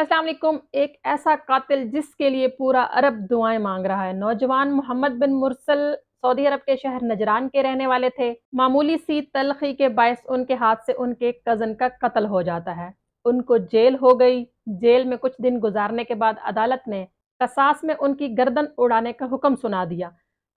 असलम एक ऐसा कातिल जिसके लिए पूरा अरब दुआएं मांग रहा है नौजवान Mohammed bin Mursal Saudi Arabia के शहर नजरान के रहने वाले थे मामूली सी तलखी के बायस उनके हाथ से उनके कज़न का कत्ल हो जाता है उनको जेल हो गई जेल में कुछ दिन गुजारने के बाद अदालत ने कसास में उनकी गर्दन उड़ाने का हुक्म सुना दिया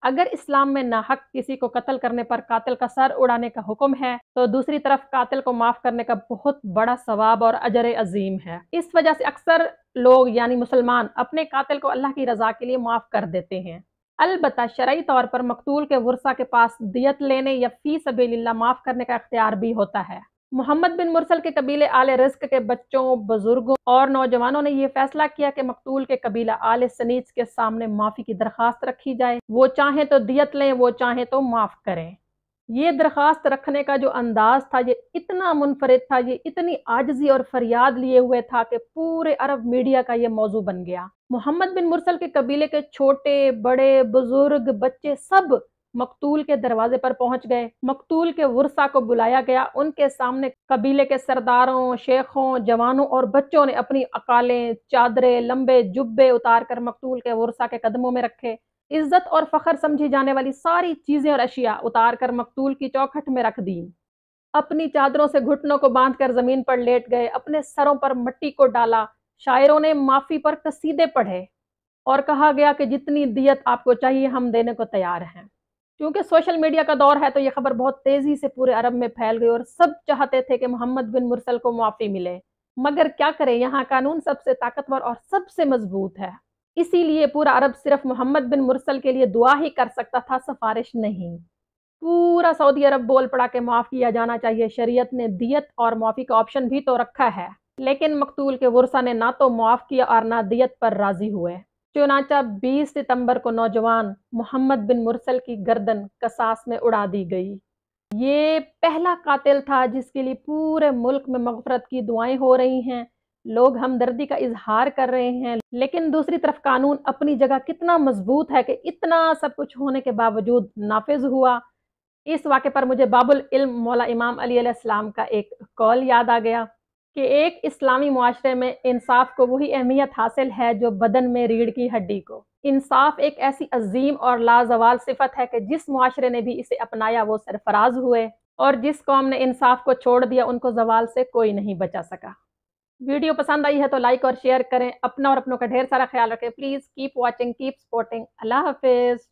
अगर इस्लाम में नाहक किसी को कत्ल करने पर कातिल का सर उड़ाने का हुक्म है तो दूसरी तरफ कातिल को माफ करने का बहुत बड़ा सवाब और अजर अजीम है इस वजह से अक्सर लोग यानी मुसलमान अपने कातिल को अल्लाह की रजा के लिए माफ कर देते हैं अलबत् शरा तौर पर मकतूल के वर्षा के पास दियत लेने या फ़ी सबील्ला माफ़ करने का अख्तियार भी होता है मोहम्मद बिन मुरसल के कबीले आले रिस्क के बच्चों बुजुर्गों और नौजवानों ने यह फैसला किया कि मकतूल के कबीला आले सनीज के सामने माफी की दरखास्त रखी जाए वो चाहे तो दियत लें वो चाहे तो माफ करें ये दरख्वास्त रखने का जो अंदाज था ये इतना मुनफरद था ये इतनी आजजी और फरियाद लिए हुए था कि पूरे अरब मीडिया का ये मौजू बन गया मोहम्मद बिन मुरसल के कबीले के छोटे बड़े बुजुर्ग बच्चे सब मकतूल के दरवाजे पर पहुंच गए मकतूल के वर्षा को बुलाया गया उनके सामने कबीले के सरदारों शेखों जवानों और बच्चों ने अपनी अकालें चादरें लंबे जुब्बे उतार कर मकतूल के वर्षा के कदमों में रखे इज्जत और फखर समझी जाने वाली सारी चीजें और अशिया उतार कर मकतूल की चौखट में रख दी अपनी चादरों से घुटनों को बांधकर जमीन पर लेट गए अपने सरों पर मट्टी को डाला शायरों ने माफी पर कसीदे पढ़े और कहा गया कि जितनी दियत आपको चाहिए हम देने को तैयार हैं क्योंकि सोशल मीडिया का दौर है तो ये खबर बहुत तेजी से पूरे अरब में फैल गई और सब चाहते थे कि मोहम्मद बिन मुरसल को मुआफ़ी मिले मगर क्या करें यहाँ कानून सबसे ताकतवर और सबसे मजबूत है इसीलिए पूरा अरब सिर्फ मोहम्मद बिन मुरसल के लिए दुआ ही कर सकता था सिफारिश नहीं पूरा सऊदी अरब बोल पड़ा के माफ़ किया जाना चाहिए शरीयत ने दियत और मुआफ़ी का ऑप्शन भी तो रखा है लेकिन मकतूल के वर्सा ने ना तो मुआफ़ किया और ना दियत पर राज़ी हुए चुनाचा 20 सितंबर को नौजवान मोहम्मद बिन मुरसल की गर्दन कसास में उड़ा दी गई ये पहला कातिल था जिसके लिए पूरे मुल्क में मगफरत की दुआएं हो रही हैं लोग हमदर्दी का इजहार कर रहे हैं लेकिन दूसरी तरफ कानून अपनी जगह कितना मजबूत है कि इतना सब कुछ होने के बावजूद नाफिज हुआ इस वाक़े पर मुझे बाबुल इल्म मौला इमाम अली अलैहिस्सलाम का एक कॉल याद आ गया कि एक इस्लामी माशरे में इंसाफ को वही अहमियत हासिल है जो बदन में रीढ़ की हड्डी को इंसाफ एक ऐसी अजीम और लाजवाल सिफत है कि जिस माशरे ने भी इसे अपनाया वो सरफराज हुए और जिस कौम ने इंसाफ को छोड़ दिया उनको जवाल से कोई नहीं बचा सका वीडियो पसंद आई है तो लाइक और शेयर करें अपना और अपनों का ढेर सारा ख्याल रखें please keep watching keep supporting अल्लाह हाफिज़